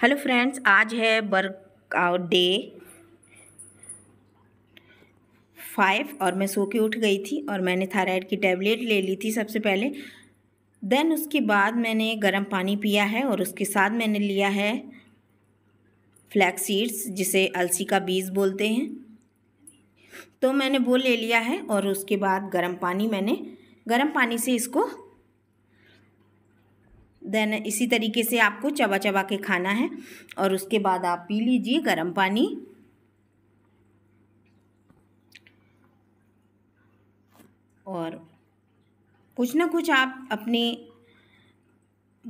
Hello friends आज है workout day five और मैं सो के उठ गई थी और मैंने थायराइड की टैबलेट ले ली थी सबसे पहले देन उसके बाद मैंने गर्म पानी पिया है और उसके साथ मैंने लिया है फ्लैक्स सीड्स जिसे अलसी का बीज बोलते हैं तो मैंने वो ले लिया है और उसके बाद गर्म पानी मैंने गर्म पानी से इसको देन इसी तरीके से आपको चबा चबा के खाना है और उसके बाद आप पी लीजिए गर्म पानी और कुछ ना कुछ आप अपने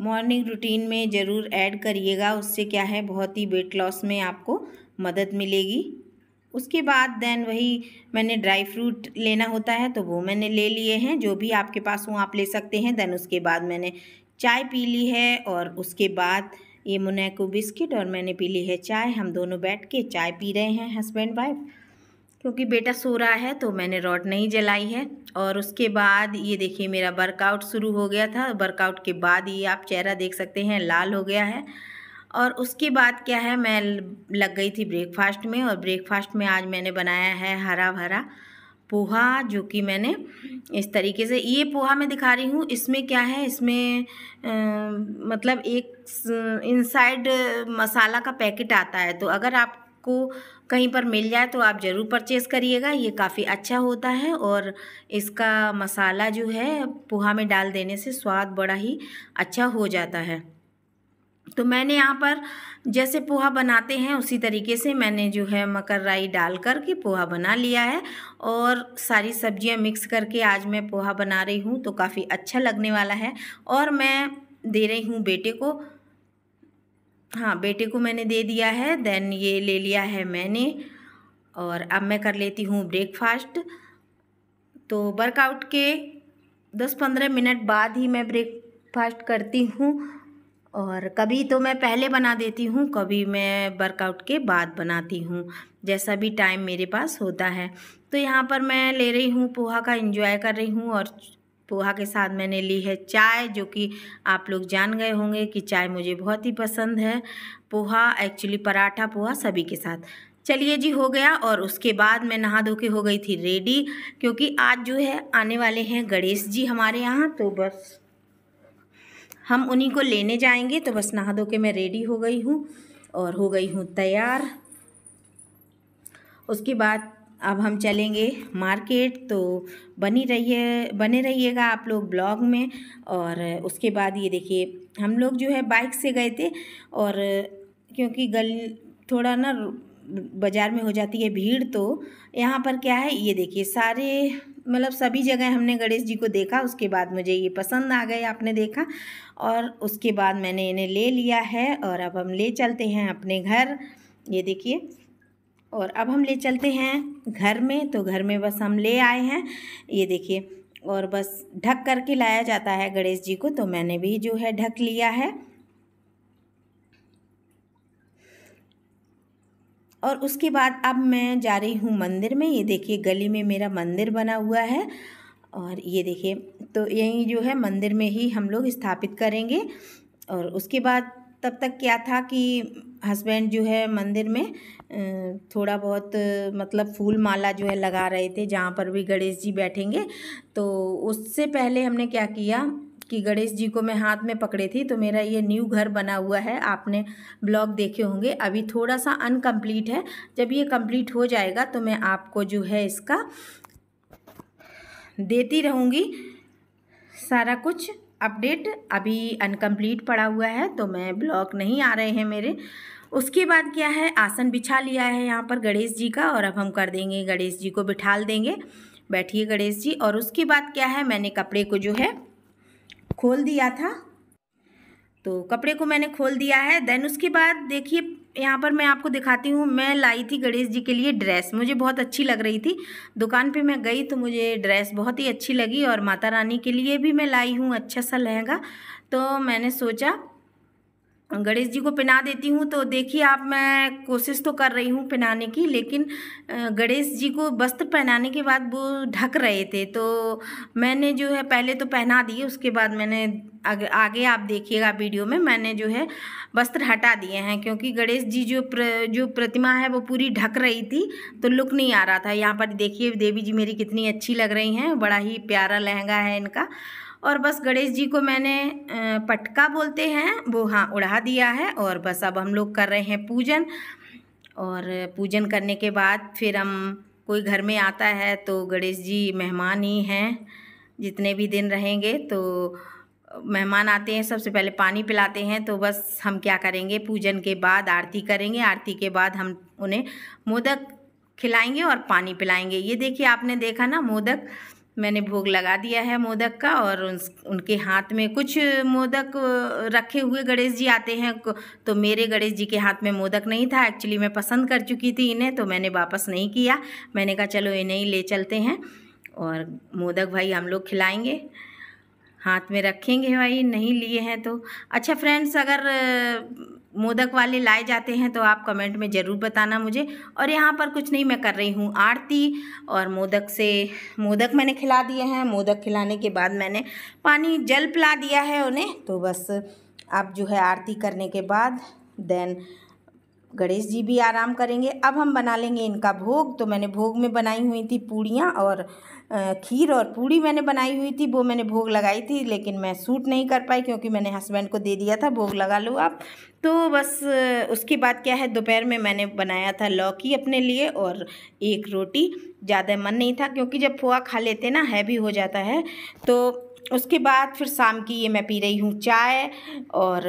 मॉर्निंग रूटीन में ज़रूर ऐड करिएगा उससे क्या है बहुत ही वेट लॉस में आपको मदद मिलेगी उसके बाद देन वही मैंने ड्राई फ्रूट लेना होता है तो वो मैंने ले लिए हैं जो भी आपके पास हो आप ले सकते हैं देन उसके बाद मैंने चाय पी ली है और उसके बाद ये मुन्ना को बिस्किट और मैंने पी ली है चाय हम दोनों बैठ के चाय पी रहे हैं हस्बैंड वाइफ क्योंकि बेटा सो रहा है तो मैंने रॉड नहीं जलाई है और उसके बाद ये देखिए मेरा वर्कआउट शुरू हो गया था वर्कआउट के बाद ये आप चेहरा देख सकते हैं लाल हो गया है और उसके बाद क्या है मैं लग गई थी ब्रेकफास्ट में और ब्रेकफास्ट में आज मैंने बनाया है हरा भरा पोहा जो कि मैंने हम्म। इस तरीके से ये पोहा मैं दिखा रही हूँ इसमें क्या है इसमें आ, मतलब एक इनसाइड मसाला का पैकेट आता है तो अगर आपको कहीं पर मिल जाए तो आप ज़रूर परचेज़ करिएगा ये काफ़ी अच्छा होता है और इसका मसाला जो है पोहा में डाल देने से स्वाद बड़ा ही अच्छा हो जाता है तो मैंने यहाँ पर जैसे पोहा बनाते हैं उसी तरीके से मैंने जो है मकर राई डाल करके पोहा बना लिया है और सारी सब्जियाँ मिक्स करके आज मैं पोहा बना रही हूँ तो काफ़ी अच्छा लगने वाला है और मैं दे रही हूँ बेटे को हाँ बेटे को मैंने दे दिया है देन ये ले लिया है मैंने और अब मैं कर लेती हूँ ब्रेकफास्ट तो वर्कआउट के दस पंद्रह मिनट बाद ही मैं ब्रेकफास्ट करती हूँ और कभी तो मैं पहले बना देती हूँ कभी मैं वर्कआउट के बाद बनाती हूँ जैसा भी टाइम मेरे पास होता है तो यहाँ पर मैं ले रही हूँ पोहा का इंजॉय कर रही हूँ और पोहा के साथ मैंने ली है चाय जो कि आप लोग जान गए होंगे कि चाय मुझे बहुत ही पसंद है पोहा एक्चुअली पराठा पोहा सभी के साथ चलिए जी हो गया और उसके बाद मैं नहा धो के हो गई थी रेडी क्योंकि आज जो है आने वाले हैं गणेश जी हमारे यहाँ तो बस हम उन्हीं को लेने जाएंगे तो बस नहा धो के मैं रेडी हो गई हूँ और हो गई हूँ तैयार उसके बाद अब हम चलेंगे मार्केट तो बनी रहिए बने रहिएगा आप लोग ब्लॉग में और उसके बाद ये देखिए हम लोग जो है बाइक से गए थे और क्योंकि गल थोड़ा ना बाज़ार में हो जाती है भीड़ तो यहाँ पर क्या है ये देखिए सारे मतलब सभी जगह हमने गणेश जी को देखा उसके बाद मुझे ये पसंद आ गए आपने देखा और उसके बाद मैंने इन्हें ले लिया है और अब हम ले चलते हैं अपने घर ये देखिए और अब हम ले चलते हैं घर में तो घर में बस हम ले आए हैं ये देखिए और बस ढक करके लाया जाता है गणेश जी को तो मैंने भी जो है ढक लिया है और उसके बाद अब मैं जा रही हूँ मंदिर में ये देखिए गली में मेरा मंदिर बना हुआ है और ये देखिए तो यही जो है मंदिर में ही हम लोग स्थापित करेंगे और उसके बाद तब तक क्या था कि हस्बैंड जो है मंदिर में थोड़ा बहुत मतलब फूल माला जो है लगा रहे थे जहाँ पर भी गणेश जी बैठेंगे तो उससे पहले हमने क्या किया कि गणेश जी को मैं हाथ में पकड़े थी तो मेरा ये न्यू घर बना हुआ है आपने ब्लॉग देखे होंगे अभी थोड़ा सा अनकम्प्लीट है जब ये कम्प्लीट हो जाएगा तो मैं आपको जो है इसका देती रहूँगी सारा कुछ अपडेट अभी अनकम्प्लीट पड़ा हुआ है तो मैं ब्लॉग नहीं आ रहे हैं मेरे उसके बाद क्या है आसन बिछा लिया है यहाँ पर गणेश जी का और अब हम कर देंगे गणेश जी को बिठाल देंगे बैठिए गणेश जी और उसके बाद क्या है मैंने कपड़े को जो है खोल दिया था तो कपड़े को मैंने खोल दिया है देन उसके बाद देखिए यहाँ पर मैं आपको दिखाती हूँ मैं लाई थी गणेश जी के लिए ड्रेस मुझे बहुत अच्छी लग रही थी दुकान पे मैं गई तो मुझे ड्रेस बहुत ही अच्छी लगी और माता रानी के लिए भी मैं लाई हूँ अच्छा सा लहंगा तो मैंने सोचा गणेश जी को पहना देती हूँ तो देखिए आप मैं कोशिश तो कर रही हूँ पहनाने की लेकिन गणेश जी को वस्त्र पहनाने के बाद वो ढक रहे थे तो मैंने जो है पहले तो पहना दिए उसके बाद मैंने आगे, आगे आप देखिएगा वीडियो में मैंने जो है वस्त्र हटा दिए हैं क्योंकि गणेश जी जो प्र, जो प्रतिमा है वो पूरी ढक रही थी तो लुक नहीं आ रहा था यहाँ पर देखिए देवी जी मेरी कितनी अच्छी लग रही हैं बड़ा ही प्यारा लहंगा है इनका और बस गणेश जी को मैंने पटका बोलते हैं वो हाँ उड़ा दिया है और बस अब हम लोग कर रहे हैं पूजन और पूजन करने के बाद फिर हम कोई घर में आता है तो गणेश जी मेहमान ही हैं जितने भी दिन रहेंगे तो मेहमान आते हैं सबसे पहले पानी पिलाते हैं तो बस हम क्या करेंगे पूजन के बाद आरती करेंगे आरती के बाद हम उन्हें मोदक खिलाएंगे और पानी पिलाएंगे ये देखिए आपने देखा ना मोदक मैंने भोग लगा दिया है मोदक का और उनके हाथ में कुछ मोदक रखे हुए गणेश जी आते हैं तो मेरे गणेश जी के हाथ में मोदक नहीं था एक्चुअली मैं पसंद कर चुकी थी इन्हें तो मैंने वापस नहीं किया मैंने कहा चलो इन्हें ही ले चलते हैं और मोदक भाई हम लोग खिलाएँगे हाथ में रखेंगे भाई नहीं लिए हैं तो अच्छा फ्रेंड्स अगर मोदक वाले लाए जाते हैं तो आप कमेंट में ज़रूर बताना मुझे और यहाँ पर कुछ नहीं मैं कर रही हूँ आरती और मोदक से मोदक मैंने खिला दिए हैं मोदक खिलाने के बाद मैंने पानी जल पिला दिया है उन्हें तो बस आप जो है आरती करने के बाद देन गणेश जी भी आराम करेंगे अब हम बना लेंगे इनका भोग तो मैंने भोग में बनाई हुई थी पूड़ियाँ और खीर और पूड़ी मैंने बनाई हुई थी वो मैंने भोग लगाई थी लेकिन मैं सूट नहीं कर पाई क्योंकि मैंने हस्बैंड को दे दिया था भोग लगा लो आप तो बस उसके बाद क्या है दोपहर में मैंने बनाया था लौकी अपने लिए और एक रोटी ज़्यादा मन नहीं था क्योंकि जब पोहा खा लेते ना हैवी हो जाता है तो उसके बाद फिर शाम की ये मैं पी रही हूँ चाय और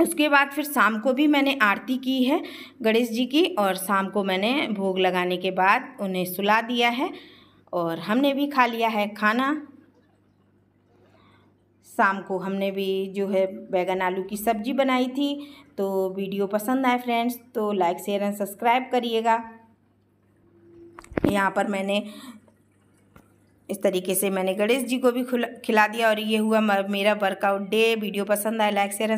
उसके बाद फिर शाम को भी मैंने आरती की है गणेश जी की और शाम को मैंने भोग लगाने के बाद उन्हें सुला दिया है और हमने भी खा लिया है खाना शाम को हमने भी जो है बैगन आलू की सब्जी बनाई थी तो वीडियो पसंद आए फ्रेंड्स तो लाइक शेयर एंड सब्सक्राइब करिएगा यहाँ पर मैंने इस तरीके से मैंने गणेश जी को भी खिला दिया और ये हुआ मेरा वर्कआउट डे वीडियो पसंद आए लाइक शेयर